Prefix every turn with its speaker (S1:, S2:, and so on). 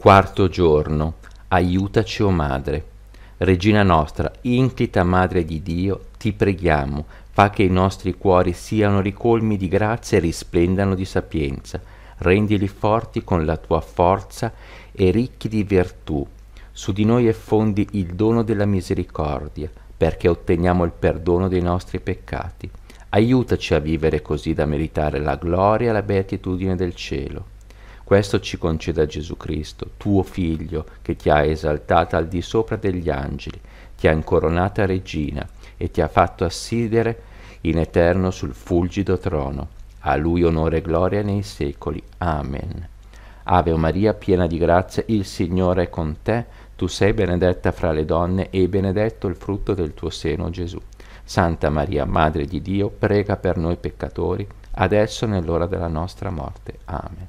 S1: Quarto giorno. Aiutaci, o oh Madre. Regina nostra, inclita Madre di Dio, ti preghiamo, fa che i nostri cuori siano ricolmi di grazia e risplendano di sapienza. Rendili forti con la tua forza e ricchi di virtù. Su di noi effondi il dono della misericordia, perché otteniamo il perdono dei nostri peccati. Aiutaci a vivere così da meritare la gloria e la beatitudine del cielo. Questo ci conceda Gesù Cristo, tuo Figlio, che ti ha esaltata al di sopra degli angeli, ti ha incoronata regina e ti ha fatto assidere in eterno sul fulgido trono. A lui onore e gloria nei secoli. Amen. Ave Maria, piena di grazia, il Signore è con te. Tu sei benedetta fra le donne e benedetto il frutto del tuo seno, Gesù. Santa Maria, Madre di Dio, prega per noi peccatori, adesso nell'ora della nostra morte. Amen.